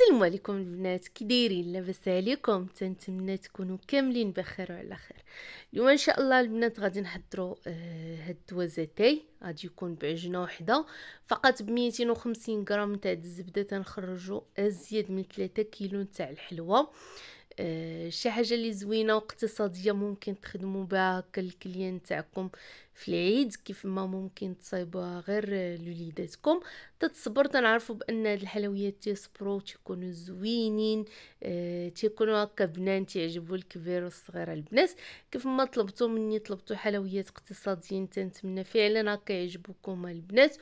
السلام عليكم البنات كي دايرين لاباس عليكم تنتمنى تكونوا كاملين بخير وعلى خير اليوم ان شاء الله البنات غادي نحضروا آه هاد الدوازاتاي غادي يكون بعجنه وحده فقط ب 250 غرام تاع الزبده تنخرجوا ازيد من 3 كيلو تاع الحلوى آه، شي حاجه اللي زوينه واقتصاديه ممكن تخدموا بها الكليان تاعكم في العيد كيف ما ممكن تصايبوها غير لوليداتكم تتصبر تنعرفوا بان هاد الحلويات تيصبروا تيكونوا زوينين اه تيكونوا هكا بنان تيعجبوا الكبير والصغير البنات كيف ما طلبتوا مني طلبتوا حلويات اقتصاديين تنتمنى فعلا هكا يعجبوكم البنات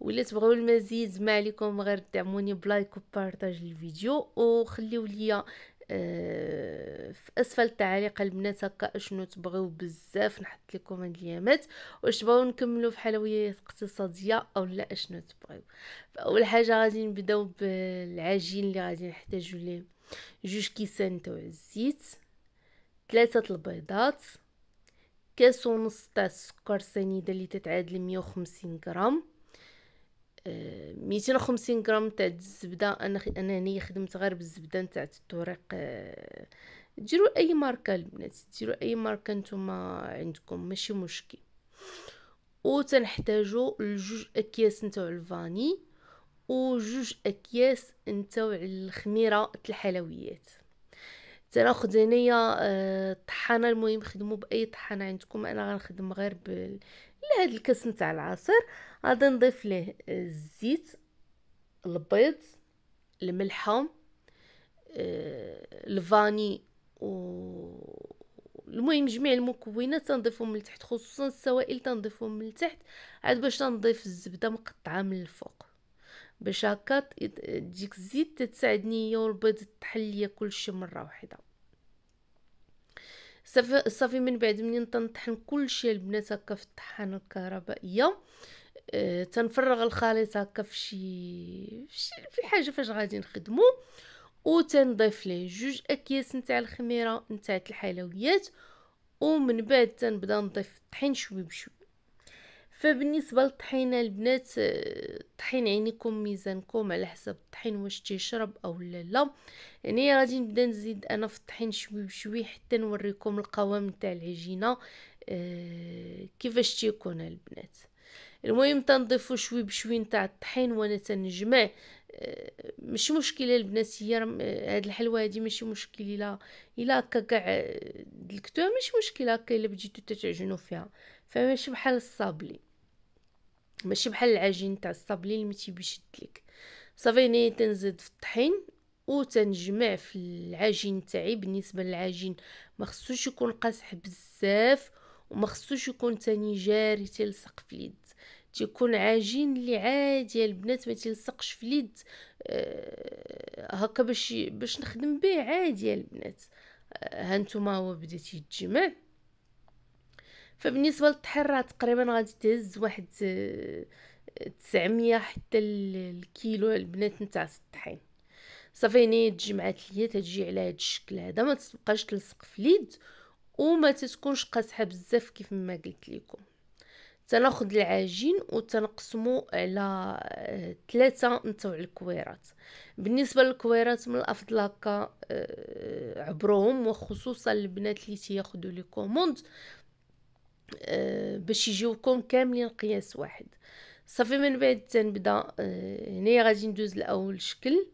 ولا تبغوا المزيد ما عليكم غير دعموني بلايك وبارطاج الفيديو وخليو ليا آه، في اسفل التعليق البنات هكا اشنو تبغيو بزاف نحط لكم هاد ليامات واش تبغيو نكملو في حلويات اقتصاديه او لا اشنو تبغيو اول حاجه غادي نبداو بالعجين اللي غادي نحتاجو ليه جوج كيسان تاع الزيت ثلاثه البيضات كاس ونص تاع السكر سنيده اللي تتعادل 150 غرام ميتين غرام تاع الزبده انا انا خدمت غير بالزبده نتاع الطريق آه، ديروا اي ماركه البنات ديروا اي ماركه نتوما عندكم ماشي مشكل وتنحتاجو لجوج اكياس نتاع الفاني وجوج اكياس نتاع الخميره الحلويات تناخذ هنايا الطحانه آه، المهم خدموا باي طحانه عندكم انا غنخدم غير بال لهاد الكاس نتاع العصير غادي نضيف ليه الزيت البيض الملحه آه، الفاني و المهم جميع المكونات تنضيفهم من تحت خصوصا السوائل تنضيفهم من تحت عاد باش تنضيف الزبده مقطعه من الفوق باش هكا تجيك الزيت تساعدني هي والبيض تحل ليا كلشي مره واحده صافي صافي من بعد منين تنطحن كلشي البنات هكا في الطحانه الكهربائيه آه، تنفرغ الخليط هكا فشي في حاجه فاش غادي نخدمو وتنضيف ليه جوج اكياس نتاع الخميره نتاع الحلويات ومن بعد تنبدا نضيف الطحين شوي بشوي فبالنسبه للطحينه البنات الطحين آه، عينيكم ميزانكم على حسب الطحين واش تيشرب او لا لا يعني غادي نبدا نزيد انا في الطحين شوي بشوي حتى نوريكم القوام نتاع العجينه آه، كيفاش تيكون البنات المهم تنضيفو شوي بشوي نتاع الطحين وانا تنجمع آه، مش مشكله البنات هي آه، هاد الحلوه هادي ماشي مشكل الا الا هكا كاع دلكتوها آه، مش مشكله هكا الا بديتو تتعجنوا فيها فماشي بحال الصابلي ماشي بحال العجين تاع الصابلي اللي متي لك صافي هنا تنزيد في الطحين وتنجمع في العجين تاعي بالنسبه للعجين ما خصوش يكون قاصح بزاف وما خصوش يكون تاني جاري تلصق في اليد تيكون عجين اللي عادي البنات ما تلصقش في اليد آه، هكا باش باش نخدم به عادي البنات آه، هانتوما هو بدا تيتجمع فبالنسبه للطحين راه تقريبا غادي تهز واحد آه، تسعمية حتى الكيلو البنات نتاع الطحين صافي هنا تجمعات ليا تجي على هاد الشكل هذا ما تبقاش تلصق في اليد وما تتكونش قاصحه بزاف كيف ما قلت لكم تناخذ العجين وتنقسمو على ثلاثة آه، نتوع الكويرات بالنسبة للكويرات من الأفضل هكا آه، عبروهم وخصوصا البنات اللي تياخدو لي كوموند آه، باش يجيوكم كاملين قياس واحد صافي من بعد تنبدا هنايا غادي ندوز لاول شكل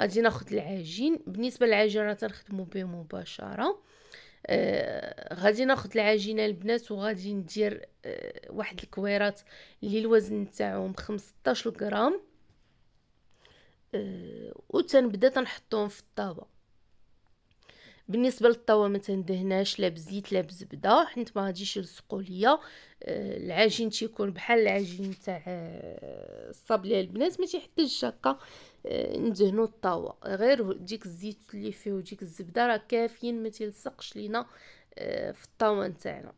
غادي ناخذ العجين بالنسبه للعجين راه تنخدمو به مباشره آه غادي ناخذ العجينه البنات وغادي ندير آه واحد الكويرات اللي الوزن تاعهم 15 غرام آه وتنبدا تنحطهم في الطابه بالنسبه للطاوه ما تندهناش لا بزيت لا بزبده حيت ما غاديش يلصقوا ليا آه، العجين تيكون بحال العجين تاع آه، الصابله البنات ما تيحتاجش هكا آه، ندهنوا الطاوه غير ديك الزيت اللي فيه وديك الزبده راه كافيين ما تيلصقش لينا في الطاوه نتاعنا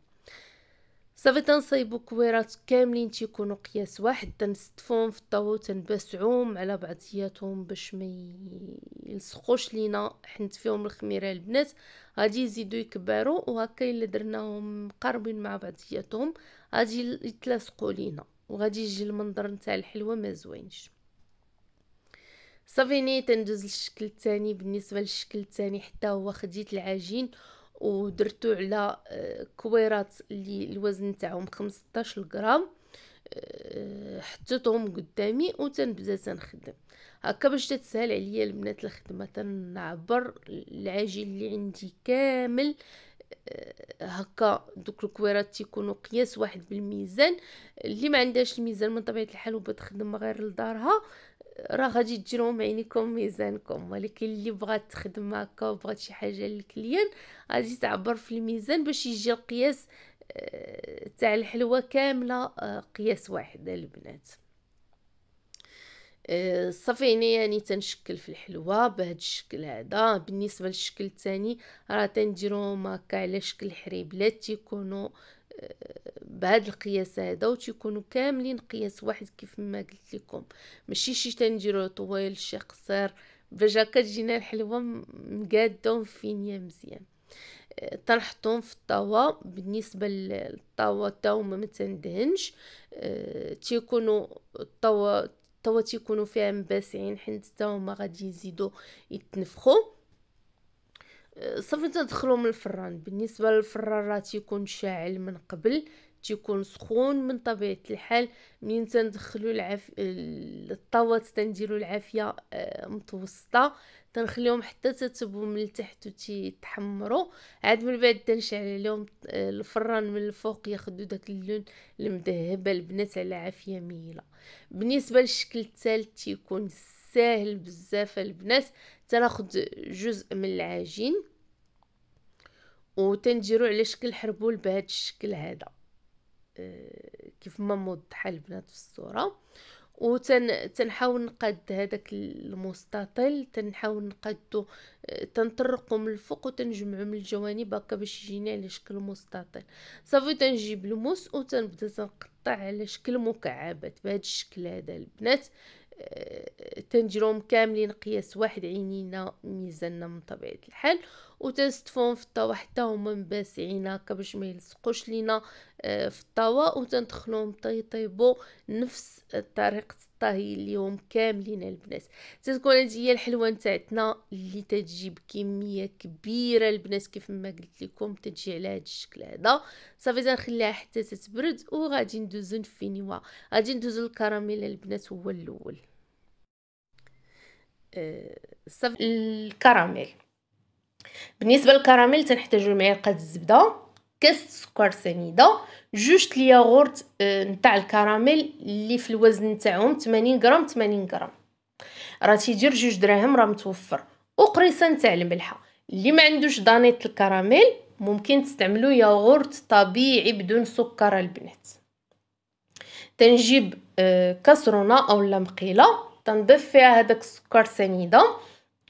صافي تنصايبو كويرات كاملين تيكونوا قياس واحد تنستفوهم في الطاو تنبسعوم على بعضياتهم باش ما يلصقوش لينا حنت فيهم الخميره البنات غادي يزيدو يكبروا وهكا الا درناهم مقربين مع بعضياتهم غادي يتلاصقوا لينا وغادي يجي المنظر نتاع الحلوه ما زوينش صافي ني تندوز للشكل الثاني بالنسبه للشكل الثاني حتى هو خديت العجين ودرتو على آه، كويرات اللي الوزن تاعهم 15 غرام آه، حطيتهم قدامي وتنبدا تنخدم هكا باش تتسهل عليا البنات الخدمه تنعبر العجين اللي عندي كامل آه، هكا دوك الكويرات تيكونوا قياس واحد بالميزان اللي ما عندهاش الميزان من طبيعه الحال وبتخدم غير لدارها راه غادي تجرو عينيكم ميزانكم ولكن اللي بغات تخدم هكا وبغات شي حاجه للكليان غادي تعبر في الميزان باش يجي القياس آه، تاع الحلوه كامله آه، قياس واحد البنات آه، صافي هنا يعني تنشكل في الحلوه بهذا الشكل هذا بالنسبه للشكل الثاني راه تنديرو ماكا على شكل حريبلات تيكونوا بهذا القياس هذا وتيكونوا كاملين قياس واحد كيف ما قلت لكم ماشي شي تنديروه طويل شي قصير باش هكا تجينا الحلوه مقاده ومفينيه مزيان آه، تنحطهم في الطاوة بالنسبة للطاوة تاو ما تندهنش آه، تيكونوا الطاوة الطاوة تيكونوا فيها مباسعين حيت تاو ما غادي يزيدوا يتنفخوا صافي تدخلوا من الفران بالنسبه للفران راه تيكون شاعل من قبل تيكون سخون من طبيعه الحال منين تندخلوا العف الطاوات تنديروا العافيه آه، متوسطه تنخليهم حتى تتبو من التحت وتيتحمروا عاد من بعد تنشعل عليهم آه، الفران من الفوق ياخذوا داك اللون المذهب البنات على عافيه ميله بالنسبه للشكل الثالث تيكون ساهل بزاف البنات تناخد جزء من العجين وتنديرو على شكل حربول بهذا الشكل هذا أه كيف ما موضحه البنات في الصوره وتن تنحاول نقاد هذاك المستطيل تنحاول نقادو آه، تنطرقو من الفوق وتنجمعو من الجوانب هكا باش يجيني على شكل مستطيل صافي تنجيب الموس وتنبدا تنقطع على شكل مكعبات بهذا الشكل هذا البنات تنجرهم كاملين قياس واحد عينينا ميزاننا من طبيعة الحال وتنستفون في الطوا حتى هما مباسعين هكا باش ما يلصقوش لينا آه، في الطوا وتندخلوهم طيطيبو نفس طريقه الطهي اليوم كاملين البنات تتكون هذه هي الحلوه نتاعتنا اللي تجيب كميه كبيره البنات كيف ما قلت لكم تجي على هذا الشكل هذا صافي تنخليها حتى تتبرد وغادي ندوزو نفينيوا غادي ندوزو الكراميل البنات هو الاول آه، صافي الكراميل بالنسبه للكراميل تنحتاجوا معلقه الزبده كاس سكر سنيده جوج الياغورت آه، نتاع الكراميل اللي في الوزن نتاعهم 80 غرام 80 غرام راه تيدير جوج دراهم راه متوفر وقريصه نتاع الملحه اللي ما عندوش دانيت الكراميل ممكن تستعملوا ياغورت طبيعي بدون سكر البنات تنجيب آه، كسرونه او مقيله تنضيف فيها هذاك السكر سنيده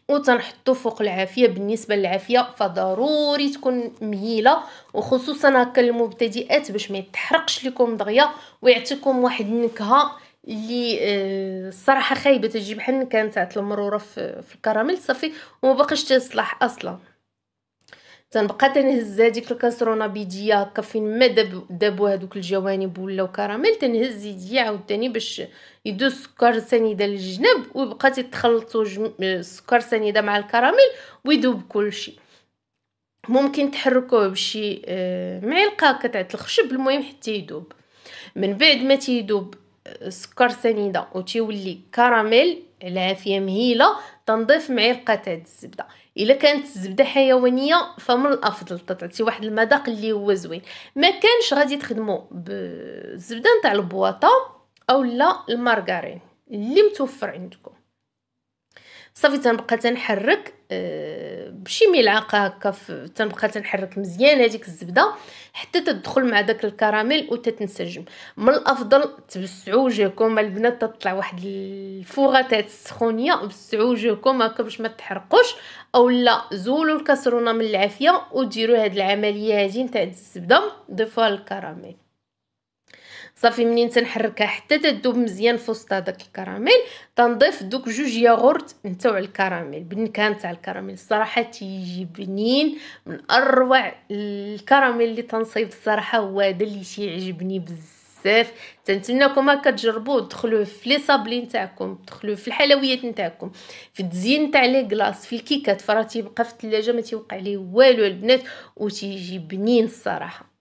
وتنحطو فوق العافيه بالنسبه للعافيه فضروري تكون مهيله وخصوصا هكا المبتدئات باش ما يتحرقش لكم دغيا ويعطيكم واحد النكهه اللي آه، الصراحه خايبه تجي بحال كانت تاع المروره في الكراميل صافي وما بقاش تصلح اصلا تنبقى تنهز هذيك الكاسرونه بيديا هكا فين ما داب دابو هذوك الجوانب ولاو كراميل تنهز يديا عاوتاني باش يدوز سكر سنيده للجناب ويبقى تيتخلطوا السكر سنيده مع الكراميل ويذوب كلشي ممكن تحركوه بشي آه، معلقه كتاع الخشب المهم حتى يذوب من بعد ما تيذوب آه، سكر سنيده وتيولي كراميل العافيه مهيله تنضيف معلقه تاع الزبده الا كانت الزبده حيوانيه فمن الافضل تعطي واحد المذاق اللي هو زوين ما كانش غادي تخدموا بالزبده نتاع البواطه او لا المارغرين اللي متوفر عندكم صافي تنبقى تنحرك آه، بشي ملعقه هكا تنبقى تنحرك مزيان هذيك الزبده حتى تدخل مع داك الكراميل وتتنسجم من الافضل تبسعوا وجهكم البنات تطلع واحد الفوغه تاع السخونيه بسعوا وجهكم هكا باش ما تحرقوش اولا زولوا الكسرونه من العافيه وديروا هذه العمليه هذه تاع الزبده ضيفوها الكراميل صافي منين تنحركها حتى تذوب مزيان في وسط هذاك الكراميل تنضيف دوك جوج ياغورت نتاع الكراميل بالنكهه نتاع الكراميل الصراحه تيجي بنين من اروع الكراميل اللي تنصيب الصراحه هو هذا اللي تيعجبني بزاف تنتمناكم هكا تجربوه تدخلوه في لي صابلي نتاعكم تدخلوه في الحلويات نتاعكم في التزيين نتاع لي كلاص في الكيكات فراه تيبقى في الثلاجه ما تيوقع ليه والو البنات وتيجي بنين الصراحه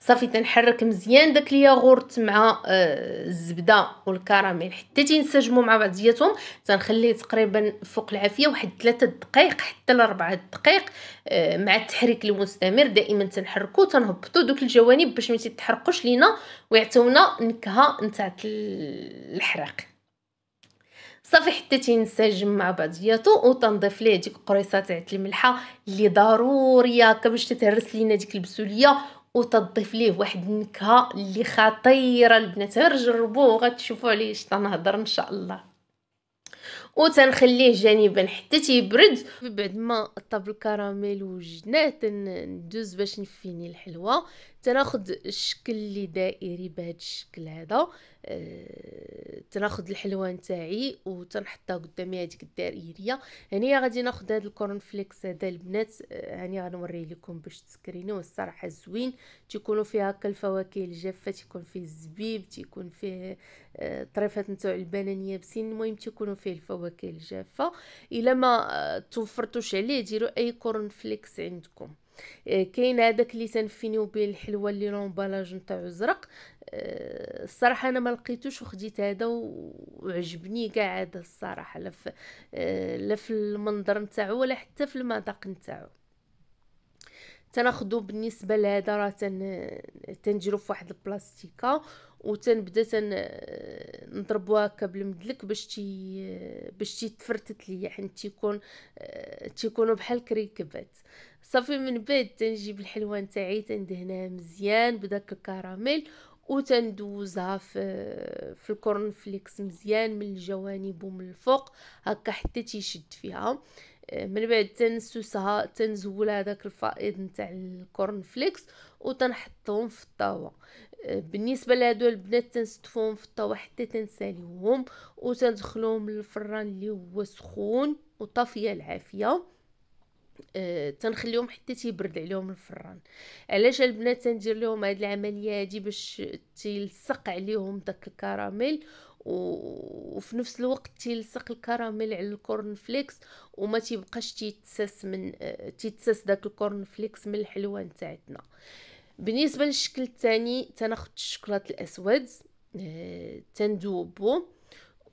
صافي تنحرك مزيان داك الياغورت مع آه، الزبده والكراميل حتى تينسجموا مع بعضياتهم تنخليه تقريبا فوق العافيه واحد 3 دقائق حتى ل 4 دقائق مع التحريك المستمر دائما تنحركوا تنهبطوا دوك الجوانب باش ما تتحرقوش لينا ويعطيونا نكهه نتاع الحراق صافي حتى تينسجم مع بعضياتو وتنضيف ليه ديك القريصه تاع الملحه اللي ضروريه باش تتهرس لينا ديك البسوليه وتضيف ليه واحد النكهه اللي خطيره البنات غير جربوه وغتشوفوا عليه اش تنهضر ان شاء الله وتنخليه جانبا حتى تيبرد بعد ما طاب الكراميل وجناه ندوز باش نفيني الحلوه تناخد الشكل اللي دائري بهذا الشكل هذا أه... تناخد الحلوه نتاعي وتنحطها قدامي هذيك الدائريه هني غادي ناخد هذا الكورن فليكس هذا البنات هاني آه، غنوريه لكم باش تسكرينوه الصراحه زوين تيكونوا فيه هكا الفواكه الجافه تيكون فيه الزبيب تيكون فيه آه، طريفات نتاع البنان يابسين المهم تيكونوا فيه الفواكه الجافه الا ما آه، توفرتوش عليه ديروا اي كورن فليكس عندكم كاين هذاك اللي تنفينيو به الحلوه اللي لومبالاج نتاعو زرق آه، الصراحه انا ما لقيتوش وخديت هذا وعجبني كاع هذا الصراحه لا في آه، المنظر نتاعو ولا حتى في المذاق نتاعو تناخدو بالنسبه لهذا راه تن تنديرو في واحد البلاستيكه وتنبدا تن نضربو هكا بالمدلك باش تي باش تيتفرتت ليا حيت تيكون تيكونوا بحال كريكبات صافي من بعد تنجيب الحلوه نتاعي تندهنها مزيان بداك الكراميل وتندوزها في في الكورن فليكس مزيان من الجوانب ومن الفوق هكا حتى تيشد فيها من بعد تنسوسها تنزول هذاك الفائض نتاع الكورن فليكس وتنحطهم في الطاوه آه، بالنسبه لهادو البنات تنستفوهم في الطاوه حتى تنساليهم وتدخلهم للفران اللي هو سخون وطافيه العافيه أه، تنخليهم حتى تيبرد عليهم الفران علاش البنات تندير لهم هاد العمليه هادي باش تلصق عليهم داك الكراميل وفي نفس الوقت تيلصق الكراميل على الكورن فليكس وما تيبقاش تيتساس من تيتساس داك الكورن فليكس من الحلوه نتاعتنا بالنسبه للشكل الثاني تناخد الشكلاط الاسود آه، تندوبو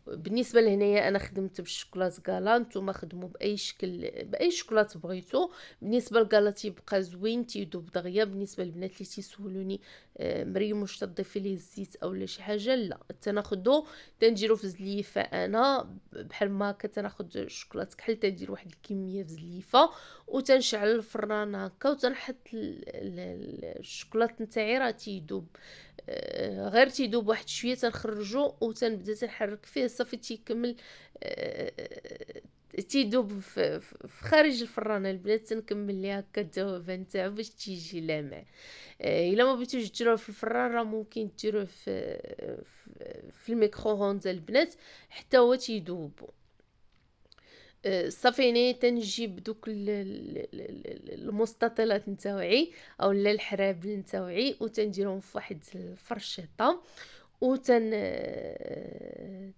بالنسبه لهنايا انا خدمت بالشوكولات كالا نتوما خدمو باي شكل باي شوكولات بغيتو بالنسبه لكالا تيبقى زوين تيدوب دغيا بالنسبه للبنات آه، لي تيسولوني مريم واش تضيفي ليه الزيت اولا شي حاجه لا تناخدو تنديرو في زليفه انا بحال ما كتناخد الشوكولات كحل تندير واحد الكميه في زليفه وتنشعل الفران هكا وتنحط الشوكولات نتاعي راه تيدوب آه، غير تيدوب واحد شويه تنخرجو وتنبدا تنحرك فيه صافي تيكمل آه، تيذوب في خارج الفرانه البنات تنكمل ليها هكا الذوبه نتاعو باش تيجي لامع آه، الا ما بغيتوش ديروه في الفران راه ممكن ديروه في في الميكروهوند البنات حتى هو تيدوب آه، صافي هنا تنجيب دوك المستطيلات نتاوعي او لا الحرابل نتاوعي وتنديرهم في واحد الفرشيطه وتن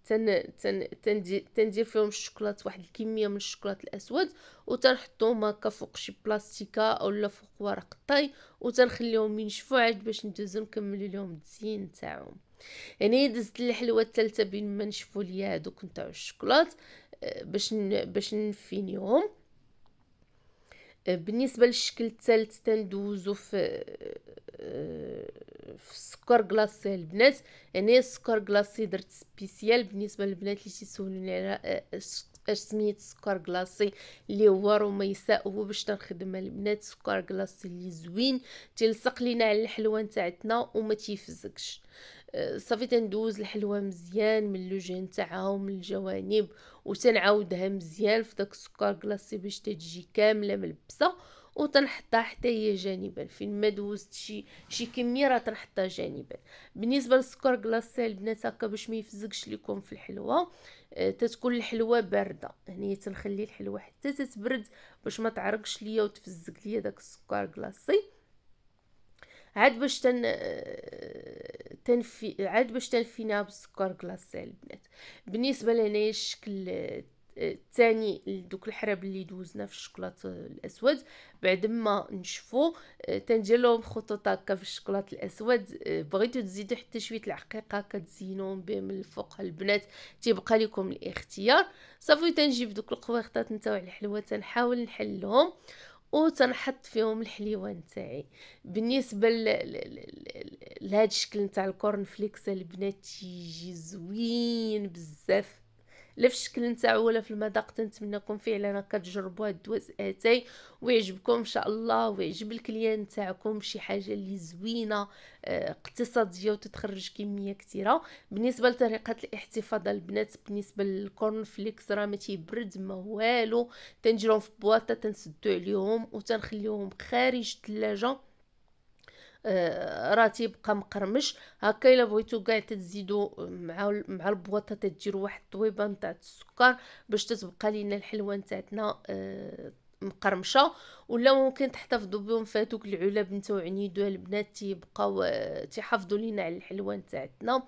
تن تن تندير تندير فيهم الشوكولات واحد الكميه من الشوكولات الاسود وتنحطهم هكا فوق شي بلاستيكه اولا فوق ورق الطي وتنخليهم ينشفوا عاد باش ندوزو نكملو لهم التزيين تاعهم يعني دزت الحلوه الثالثه بين ما نشفوا ليا هذوك نتاع الشوكولات آه، باش باش نفينيهم آه، بالنسبه للشكل الثالث تندوزو في في السكر كلاصي البنات يعني السكر كلاصي درت سبيسيال بالنسبه للبنات اللي تيسولوني على آه، آه، اش سميت سكر كلاصي اللي هو رميساء هو باش تنخدم البنات سكر كلاصي اللي زوين تيلصق لينا على الحلوه نتاعتنا وما تيفزكش آه، صافي تندوز الحلوه مزيان من اللوجين نتاعها ومن الجوانب وتنعاودها مزيان في داك السكر كلاصي باش تجي كامله ملبسه وتنحطها حتى هي جانبا فين ما دوزت شي شي كميه راه تنحطها جانبا بالنسبه للسكر كلاصي البنات هكا باش ما يفزقش لكم في الحلوه آه، تتكون الحلوه بارده يعني تنخلي الحلوه حتى تتبرد باش ما تعرقش ليا وتفزق ليا داك السكر كلاصي عاد باش تن آه، تنفي عاد باش تنفينا بالسكر كلاصي البنات بالنسبه لهنايا الشكل آه، الثاني دوك الحراب اللي دوزنا في الشكلاط الاسود بعد ما نشفو آه، تندير لهم خطوط هكا في الشكلاط الاسود آه، بغيتو تزيدو حتى شويه العقيق هكا تزينوهم به من الفوق البنات تيبقى لكم الاختيار صافي تنجيب دوك القويخطات نتاعو الحلوه تنحاول نحلهم و تنحط فيهم الحليوه نتاعي بالنسبه لهذا الشكل نتاع الكورن فليكس البنات تيجي زوين بزاف لا في الشكل نتاعو ولا في المذاق تنتمنىكم فعلا هكا تجربوا هاد الدواز اتاي ويعجبكم ان شاء الله ويعجب الكليان نتاعكم شي حاجه اللي زوينه آه، اقتصاديه وتتخرج كميه كثيره بالنسبه لطريقه الاحتفاظ البنات بالنسبه للكورن فليكس راه ما تيبرد ما والو تنجرهم في بواطه تنسدو عليهم وتنخليهم خارج الثلاجه آه، راه تيبقى مقرمش هكا الا بغيتو كاع تزيدو مع مع البواطه تديروا واحد الطويبه نتاع السكر باش تتبقى لينا الحلوه نتاعتنا آه، مقرمشه ولا ممكن تحتفظوا بهم في هذوك العلب نتاو عنيدو البنات تيبقاو آه، تيحافظوا لينا على الحلوه نتاعتنا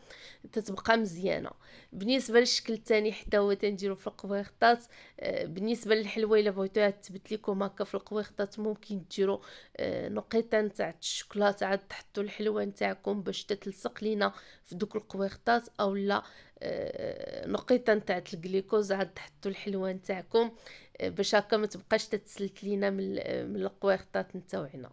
تتبقى مزيانه بالنسبه للشكل الثاني حتى هو تنديرو في القويخطات آه، بالنسبه للحلوه الا بغيتوها تثبت لكم هكا في القويخطات ممكن ديروا آه، نقيطه نتاع الشوكولاته عاد تحطوا الحلوه نتاعكم باش تتلصق لينا في دوك القويخطات اولا نقيطه نتاع الجليكوز عاد تحطوا الحلوه نتاعكم باش هكا ما تبقاش تتسلت لينا من من القويخطات نتاوعنا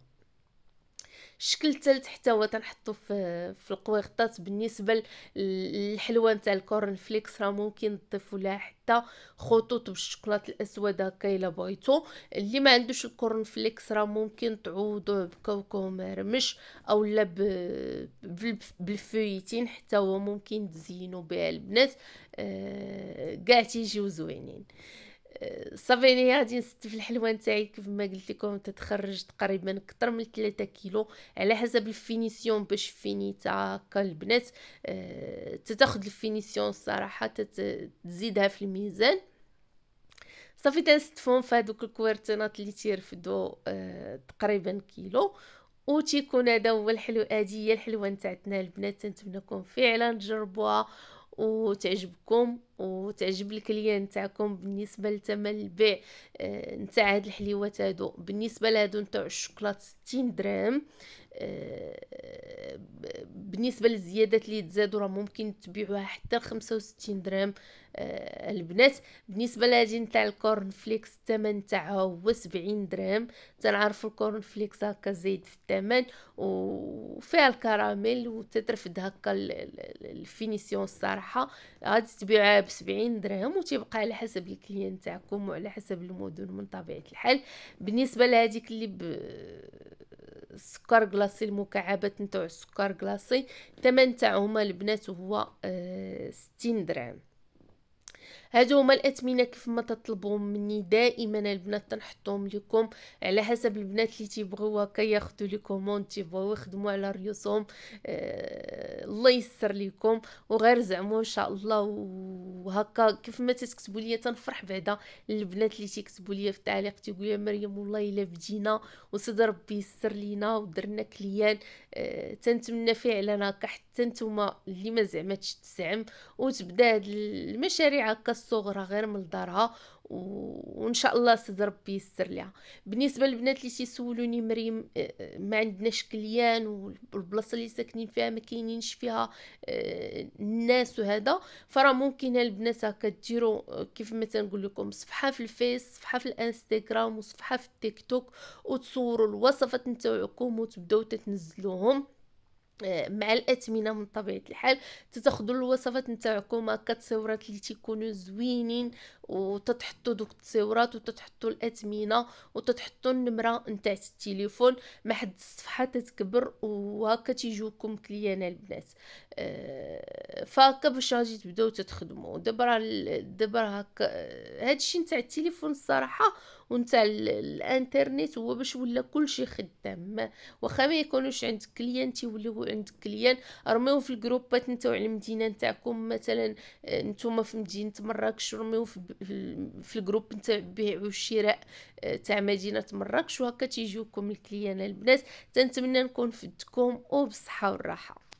الشكل الثالث حتى هو تنحطو في في القويخطات بالنسبه للحلوه نتاع الكورن فليكس راه ممكن تضيفوا لها حتى خطوط بالشوكولاط الاسود هكا الا بغيتو اللي ما عندوش الكورن فليكس راه ممكن تعوضوه بكوكو مرمش او لا بالفويتين حتى هو ممكن تزينوا بها البنات كاع آه تيجيو زوينين آه صافيني غادي نست في الحلوه نتاعي كيف ما قلت لكم تتخرج تقريبا اكثر من 3 كيلو على حسب الفينيسيون باش فينيتا كالبنات أه تتاخذ الفينيسيون الصراحه تزيدها في الميزان صافي تنستفهم في هذوك الكوارتينات اللي تيرفدوا آه، تقريبا كيلو و تيكون هذا هو الحلو هذه هي الحلوه نتاعتنا البنات تنتمنىكم فعلا تجربوها وتعجبكم وتعجب الكليان تاعكم بالنسبه لثمن البيع آه، نتاع هاد الحليوات هادو بالنسبه لهادو نتاع الشوكولاط 60 درهم آه، بالنسبه للزيادات اللي تزادوا راه ممكن تبيعوها حتى ل 65 درهم آه، البنات بالنسبه لهذه نتاع الكورن فليكس الثمن تاعها هو 70 درهم تنعرفوا الكورن فليكس هكا زايد في الثمن وفيها الكراميل وتترفد هكا الفينيسيون الصراحه غادي تبيعها ب 70 درهم وتبقى على حسب الكليان تاعكم وعلى حسب المدن من طبيعه الحال بالنسبه لهذيك اللي ب السكر كلاصي المكعبات نتاع السكر كلاصي الثمن تاعهما البنات هو آه، ستين درهم هادو هما الاثمنه كيف ما تطلبوا مني دائما البنات تنحطهم لكم على حسب البنات اللي تيبغيو هكا ياخذوا لي كوموند تيبغيو يخدموا على ريوسهم آه الله يسر ليكم وغير زعموا ان شاء الله وهكا كيف ما تكتبوا لي تنفرح بعدا البنات اللي تيكتبوا لي في التعليق تيقول يا مريم والله الا بدينا وسد ربي يسر لينا ودرنا كليان آه تنتمنى فعلا هكا حتى نتوما اللي ما زعمتش تسعم وتبدا هاد المشاريع هكا الصغرى غير من دارها وان شاء الله سيد ربي يسر ليها بالنسبه للبنات اللي تيسولوني مريم ما عندناش كليان والبلاصه اللي ساكنين فيها ما كاينينش فيها آه، الناس وهذا فراه ممكن البنات هكا ديروا كيف ما تنقول لكم صفحه في الفيس صفحه في الانستغرام وصفحه في التيك توك وتصوروا الوصفات نتاعكم وتبداو تتنزلوهم مع الاثمنه من طبيعه الحال تتاخذوا الوصفات نتاعكم هكا التصويرات اللي تيكونوا زوينين وتتحطوا دوك التصويرات وتتحطوا الاثمنه وتتحطوا النمره نتاع التليفون ما حد الصفحه تتكبر وهكا تيجوكم كليان البنات أه فهكا باش غادي تبداو تخدموا دابا دابا هكا آه، هادشي نتاع التليفون الصراحه ونتاع الانترنت هو باش ولا كلشي خدام واخا ما يكونوش عندك كليان تيوليو عندك كليان رميوه في الجروبات نتاو على المدينه نتاعكم مثلا آه، نتوما في مدينه مراكش رميوه في, في الجروب نتاع البيع والشراء آه، تاع مدينه مراكش وهكا تيجيوكم الكليان البنات تنتمنى نكون فدتكم وبالصحه والراحه